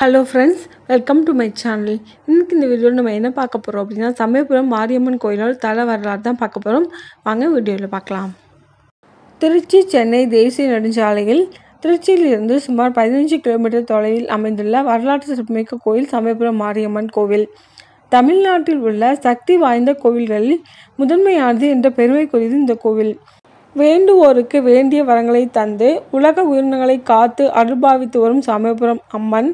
hello friends welcome to my channel இன்னைக்கு இந்த வீடியோவில் நம்ம என்ன பார்க்க போகிறோம் அப்படின்னா சமயபுரம் மாரியம்மன் கோயிலோட தலை வரலாறு தான் பார்க்க போகிறோம் வாங்க வீடியோவில் பார்க்கலாம் திருச்சி சென்னை தேசிய நெடுஞ்சாலையில் திருச்சியிலிருந்து சுமார் பதினஞ்சு கிலோமீட்டர் தொலைவில் அமைந்துள்ள வரலாற்று சிறப்புமிக்க கோயில் சமயபுரம் மாரியம்மன் கோவில் தமிழ்நாட்டில் உள்ள சக்தி வாய்ந்த கோவில்களில் முதன்மையானது என்ற பெருமை குறித்து இந்த கோவில் வேண்டுவோருக்கு வேண்டிய வரங்களை தந்து உலக உயிரினங்களை காத்து அருபாவித்து வரும் சமயபுரம் அம்மன்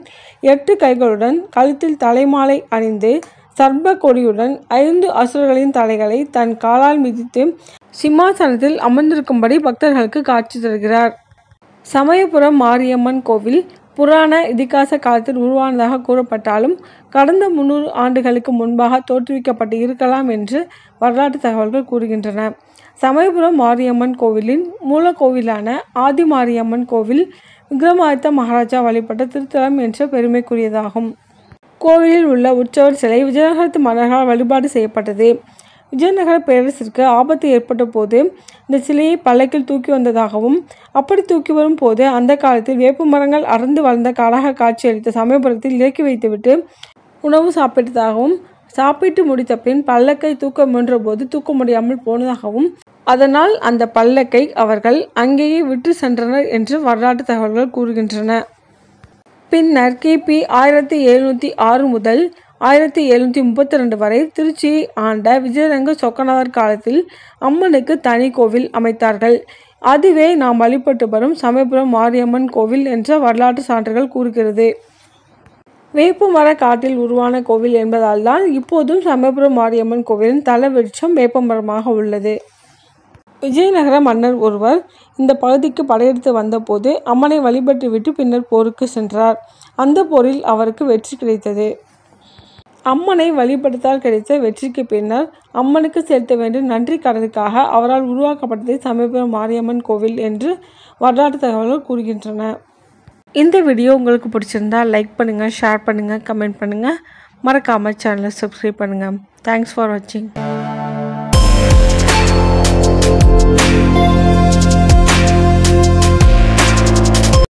எட்டு கைகளுடன் கழுத்தில் தலைமாலை அணிந்து சர்ப கொடியுடன் ஐந்து அசுரர்களின் தலைகளை தன் காலால் மிதித்து சிம்மாசனத்தில் அமர்ந்திருக்கும்படி பக்தர்களுக்கு காட்சி தருகிறார் சமயபுரம் மாரியம்மன் கோவில் புராண இதிகாச காலத்தில் உருவானதாக கூறப்பட்டாலும் கடந்த முன்னூறு ஆண்டுகளுக்கு முன்பாக தோற்றுவிக்கப்பட்டு இருக்கலாம் என்று வரலாற்று தகவல்கள் கூறுகின்றன சமயபுரம் மாரியம்மன் கோவிலின் மூல கோவிலான ஆதி மாரியம்மன் கோவில் விக்ரமாதித்த மகாராஜா வழிபட்ட திருத்தலம் என்ற பெருமைக்குரியதாகும் கோவிலில் உள்ள உற்சவர் சிலை விஜயநகரத்து மன்னர்களால் வழிபாடு செய்யப்பட்டது விஜயநகர பேரரசிற்கு ஆபத்து ஏற்பட்ட போது இந்த சிலையை பல்லக்கில் தூக்கி வந்ததாகவும் அப்படி தூக்கி வரும் போது அந்த காலத்தில் வேப்பு மரங்கள் அறந்து வளர்ந்த காடாக காட்சியளித்த சமயபுரத்தில் இறக்கி வைத்துவிட்டு உணவு சாப்பிட்டதாகவும் சாப்பிட்டு முடித்த பின் பல்லக்கை தூக்க போது தூக்க முடியாமல் போனதாகவும் அதனால் அந்த பல்லக்கை அவர்கள் அங்கேயே விட்டு சென்றனர் என்று வரலாற்று தகவல்கள் கூறுகின்றன பின்னர் கிபி ஆயிரத்தி எழுநூற்றி ஆறு முதல் ஆயிரத்தி எழுநூற்றி முப்பத்தி ரெண்டு வரை திருச்சி ஆண்ட விஜயரங்க சொக்கநாதர் காலத்தில் அம்மனுக்கு தனி கோவில் அமைத்தார்கள் அதுவே நாம் வழிபட்டு வரும் சமயபுரம் மாரியம்மன் கோவில் என்ற வரலாற்று சான்றுகள் கூறுகிறது வேப்பமர காட்டில் உருவான கோவில் என்பதால் தான் இப்போதும் சமயபுரம் மாரியம்மன் கோவிலின் தல வெளிச்சம் வேப்பமரமாக உள்ளது விஜயநகர மன்னர் ஒருவர் இந்த பகுதிக்கு படையெடுத்து வந்தபோது அம்மனை வழிபட்டுவிட்டு பின்னர் போருக்கு சென்றார் அந்த போரில் அவருக்கு வெற்றி கிடைத்தது அம்மனை வழிபடுத்தால் கிடைத்த வெற்றிக்கு பின்னர் அம்மனுக்கு செலுத்த வேண்டும் நன்றி கடனுக்காக அவரால் உருவாக்கப்பட்டதே சமீபம் மாரியம்மன் கோவில் என்று வரலாற்று தகவல்கள் கூறுகின்றன இந்த வீடியோ உங்களுக்கு பிடிச்சிருந்தா லைக் பண்ணுங்கள் ஷேர் பண்ணுங்கள் கமெண்ட் பண்ணுங்கள் மறக்காமல் சேனலை சப்ஸ்கிரைப் பண்ணுங்கள் தேங்க்ஸ் ஃபார் வாட்சிங்